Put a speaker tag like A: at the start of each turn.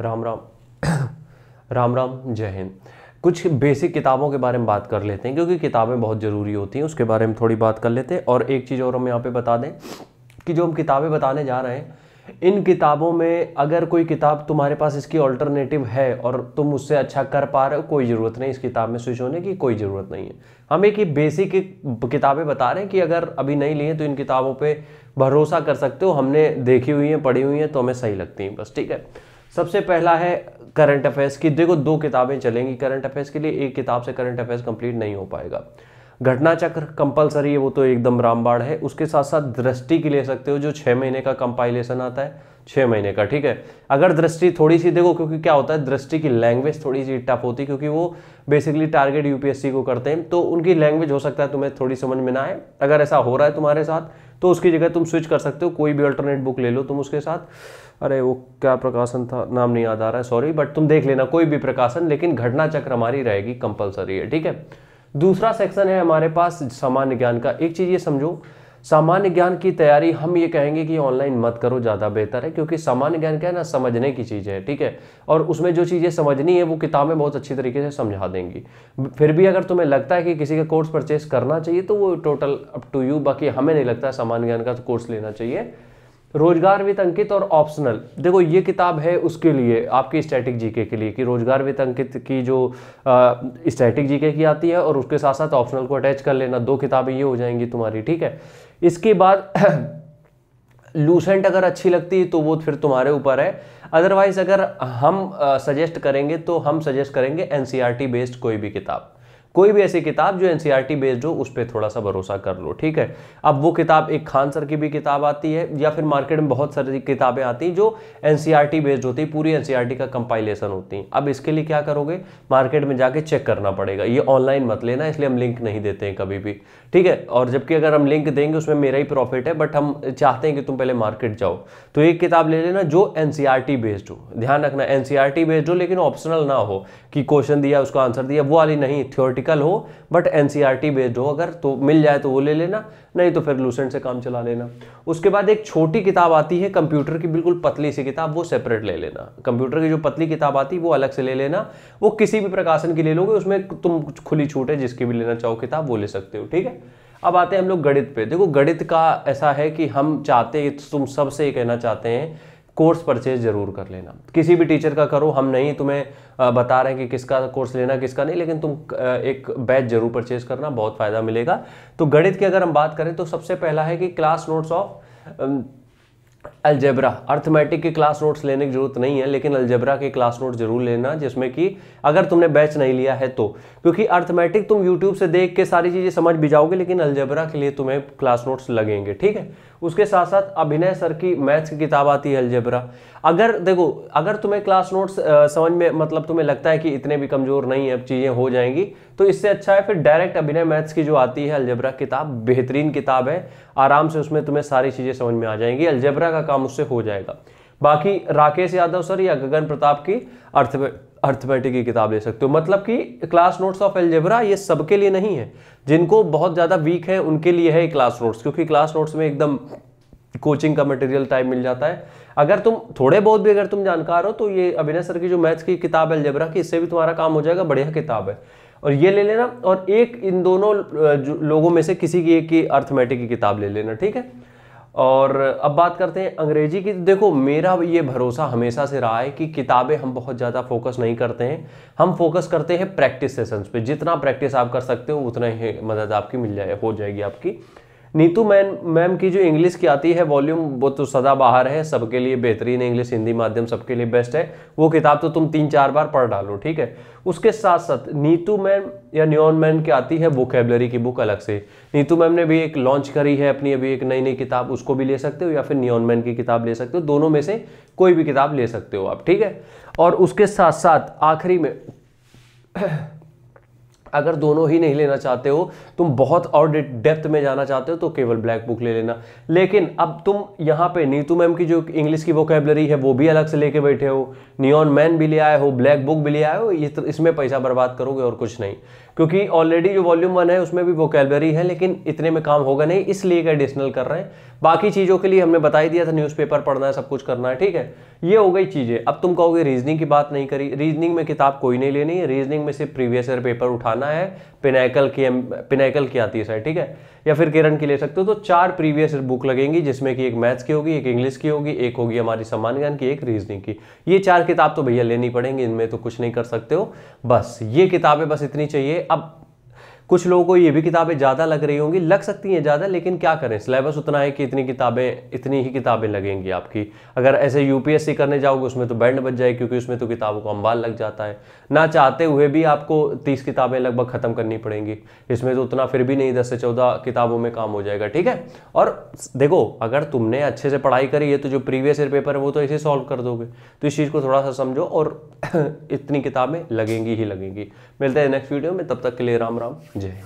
A: राम राम राम राम जय हिंद कुछ बेसिक किताबों के बारे में बात कर लेते हैं क्योंकि किताबें बहुत ज़रूरी होती हैं उसके बारे में थोड़ी बात कर लेते हैं और एक चीज़ और हम यहाँ पे बता दें कि जो हम किताबें बताने जा रहे हैं इन किताबों में अगर कोई किताब तुम्हारे पास इसकी ऑल्टरनेटिव है और तुम उससे अच्छा कर पा रहे हो कोई ज़रूरत नहीं इस किताब में स्विच होने की कोई ज़रूरत नहीं है हम एक ही बेसिक किताबें बता रहे हैं कि अगर अभी नहीं लिए तो इन किताबों पर भरोसा कर सकते हो हमने देखी हुई हैं पढ़ी हुई हैं तो हमें सही लगती हैं बस ठीक है सबसे पहला है करंट अफेयर्स की देखो दो किताबें चलेंगी करंट अफेयर्स के लिए एक किताब से करंट अफेयर्स कंप्लीट नहीं हो पाएगा घटना चक्र कंपलसरी है वो तो एकदम रामबाण है उसके साथ साथ दृष्टि की ले सकते हो जो छः महीने का कंपाइलेशन आता है छः महीने का ठीक है अगर दृष्टि थोड़ी सी देखो क्योंकि क्या होता है दृष्टि की लैंग्वेज थोड़ी सी टफ होती है क्योंकि वो बेसिकली टारगेट यूपीएससी को करते हैं तो उनकी लैंग्वेज हो सकता है तुम्हें थोड़ी समझ में ना आए अगर ऐसा हो रहा है तुम्हारे साथ तो उसकी जगह तुम स्विच कर सकते हो कोई भी अल्टरनेट बुक ले लो तुम उसके साथ अरे वो क्या प्रकाशन था नाम नहीं याद आ रहा है सॉरी बट तुम देख लेना कोई भी प्रकाशन लेकिन घटना चक्र हमारी रहेगी कंपलसरी है ठीक है दूसरा सेक्शन है हमारे पास सामान्य ज्ञान का एक चीज़ ये समझो सामान्य ज्ञान की तैयारी हम ये कहेंगे कि ऑनलाइन मत करो ज़्यादा बेहतर है क्योंकि सामान्य ज्ञान क्या है ना समझने की चीज़ है ठीक है और उसमें जो चीज़ें समझनी है वो किताबें बहुत अच्छी तरीके से समझा देंगी फिर भी अगर तुम्हें लगता है कि किसी का कोर्स परचेस करना चाहिए तो वो टोटल अप टू यू बाकी हमें नहीं लगता सामान्य ज्ञान का कोर्स लेना चाहिए रोजगार विद अंकित और ऑप्शनल देखो ये किताब है उसके लिए आपकी स्टैटिक जीके के लिए कि रोजगार विद अंकित की जो स्टैटिक जीके की आती है और उसके साथ साथ ऑप्शनल को अटैच कर लेना दो किताबें ये हो जाएंगी तुम्हारी ठीक है इसके बाद लूसेंट अगर अच्छी लगती है तो वो फिर तुम्हारे ऊपर है अदरवाइज अगर हम सजेस्ट करेंगे तो हम सजेस्ट करेंगे एन बेस्ड e कोई भी किताब कोई भी ऐसी किताब जो एनसीईआरटी बेस्ड e हो उस पर थोड़ा सा भरोसा कर लो ठीक है अब वो किताब एक खान सर की भी किताब आती है या फिर मार्केट में बहुत सारी किताबें आती हैं जो एनसीईआरटी बेस्ड e होती है पूरी एनसीईआरटी e का कंपाइलेशन होती है अब इसके लिए क्या करोगे मार्केट में जाके चेक करना पड़ेगा ये ऑनलाइन मत लेना इसलिए हम लिंक नहीं देते हैं कभी भी ठीक है और जबकि अगर हम लिंक देंगे उसमें मेरा ही प्रॉफिट है बट हम चाहते हैं कि तुम पहले मार्केट जाओ तो एक किताब ले लेना जो एनसीईआरटी बेस्ड हो ध्यान रखना एनसीईआरटी बेस्ड हो लेकिन ऑप्शनल ना हो कि क्वेश्चन दिया उसका आंसर दिया वो वाली नहीं थ्योरिटी प्रैक्टिकल हो बट एन बेस्ड हो अगर तो मिल जाए तो वो ले लेना नहीं तो फिर लूसेंट से काम चला लेना उसके बाद एक छोटी किताब आती है कंप्यूटर की बिल्कुल पतली सी किताब वो सेपरेट ले लेना कंप्यूटर की जो पतली किताब आती है वो अलग से ले लेना वो किसी भी प्रकाशन की ले लोगे उसमें तुम खुली छूट है जिसकी भी लेना चाहो किताब वो ले सकते हो ठीक है अब आते हैं हम लोग गणित पे देखो गणित का ऐसा है कि हम चाहते तुम सबसे ये कहना चाहते हैं कोर्स परचेज ज़रूर कर लेना किसी भी टीचर का करो हम नहीं तुम्हें बता रहे हैं कि किसका कोर्स लेना किसका नहीं लेकिन तुम एक बैच जरूर परचेज करना बहुत फ़ायदा मिलेगा तो गणित की अगर हम बात करें तो सबसे पहला है कि class notes of algebra arithmetic के क्लास नोट्स लेने की जरूरत नहीं है लेकिन अलजेब्रा के क्लास नोट जरूर लेना जिसमें कि अगर तुमने बैच नहीं लिया है तो क्योंकि अर्थमेटिक तुम यूट्यूब से देख के सारी चीज़ें समझ भी जाओगे लेकिन अलजेब्रा के लिए तुम्हें क्लास नोट्स लगेंगे ठीक है उसके साथ साथ अभिनय सर की मैथ्स की किताब आती है अलजेबरा अगर देखो अगर तुम्हें क्लास नोट्स समझ में मतलब तुम्हें लगता है कि इतने भी कमज़ोर नहीं है अब चीज़ें हो जाएंगी तो इससे अच्छा है फिर डायरेक्ट अभिनय मैथ्स की जो आती है अलजेबरा किताब बेहतरीन किताब है आराम से उसमें तुम्हें सारी चीज़ें समझ में आ जाएंगी अलजेबरा का काम उससे हो जाएगा बाकी राकेश यादव सर या गगन प्रताप की अर्थ अर्थमेटिक की किताब ले सकते हो मतलब कि क्लास नोट्स ऑफ एलजेब्रा ये सबके लिए नहीं है जिनको बहुत ज़्यादा वीक है उनके लिए है क्लास नोट्स क्योंकि क्लास नोट्स में एकदम कोचिंग का मटेरियल टाइप मिल जाता है अगर तुम थोड़े बहुत भी अगर तुम जानकार हो तो ये अभिनय सर की जो मैथ्स की किताब है एलजेब्रा की इससे भी तुम्हारा काम हो जाएगा बढ़िया किताब है और ये ले लेना और एक इन दोनों लोगों में से किसी की एक की अर्थमेटिक की किताब ले लेना ठीक है और अब बात करते हैं अंग्रेजी की देखो मेरा ये भरोसा हमेशा से रहा है कि किताबें हम बहुत ज़्यादा फोकस नहीं करते हैं हम फोकस करते हैं प्रैक्टिस सेशंस पे जितना प्रैक्टिस आप कर सकते हो उतना ही मदद आपकी मिल जाए हो जाएगी आपकी नीतू मैम मैम की जो इंग्लिश की आती है वॉल्यूम वो तो सदा बाहर है सबके लिए बेहतरीन इंग्लिश हिंदी माध्यम सबके लिए बेस्ट है वो किताब तो तुम तीन चार बार पढ़ डालो ठीक है उसके साथ साथ नीतू मैम या न्योन मैम की आती है वोकेबलरी की बुक अलग से नीतू मैम ने भी एक लॉन्च करी है अपनी अभी एक नई नई किताब उसको भी ले सकते हो या फिर न्योन मैन की किताब ले सकते हो दोनों में से कोई भी किताब ले सकते हो आप ठीक है और उसके साथ साथ आखिरी में अगर दोनों ही नहीं लेना चाहते हो तुम बहुत और डेप्थ में जाना चाहते हो तो केवल ब्लैक बुक ले लेना लेकिन अब तुम यहाँ पे नीतू मैम की जो इंग्लिश की वोकेबलरी है वो भी अलग से लेके बैठे हो नियॉन मैन भी ले आए हो ब्लैक बुक भी ले आए हो तो इसमें पैसा बर्बाद करोगे और कुछ नहीं क्योंकि ऑलरेडी जो वॉल्यूम वन है उसमें भी वोकेबलरी है लेकिन इतने में काम होगा नहीं इसलिए एडिशनल कर रहे हैं बाकी चीज़ों के लिए हमने बता ही दिया था न्यूज़पेपर पढ़ना है सब कुछ करना है ठीक है ये हो गई चीज़ें अब तुम कहोगे रीजनिंग की बात नहीं करी रीजनिंग में किताब कोई नहीं लेनी है रीजनिंग में सिर्फ प्रीवियस ईयर पेपर उठाना जाना है पिनाकल की पिनाकल की आती है सर ठीक है या फिर किरण की ले सकते हो तो चार प्रीवियस बुक लगेंगी जिसमें कि एक मैथ्स की होगी एक इंग्लिश की होगी एक होगी हमारी सामान्य ज्ञान की एक रीजनिंग की ये चार किताब तो भैया लेनी पड़ेंगी इनमें तो कुछ नहीं कर सकते हो बस ये किताबें बस इतनी चाहिए अब कुछ लोगों को ये भी किताबें ज़्यादा लग रही होंगी लग सकती हैं ज़्यादा लेकिन क्या करें सिलेबस उतना है कि इतनी किताबें इतनी ही किताबें लगेंगी आपकी अगर ऐसे यूपीएससी करने जाओगे उसमें तो बैंड बच जाए क्योंकि उसमें तो किताबों को अंबाल लग जाता है ना चाहते हुए भी आपको तीस किताबें लगभग ख़त्म करनी पड़ेंगी इसमें तो उतना फिर भी नहीं दस से चौदह किताबों में काम हो जाएगा ठीक है और देखो अगर तुमने अच्छे से पढ़ाई करी है तो जो प्रीवियस ईयर पेपर है वो तो ऐसे सॉल्व कर दोगे तो इस चीज़ को थोड़ा सा समझो और इतनी किताबें लगेंगी ही लगेंगी मिलते हैं नेक्स्ट वीडियो में तब तक के लिए राम राम জি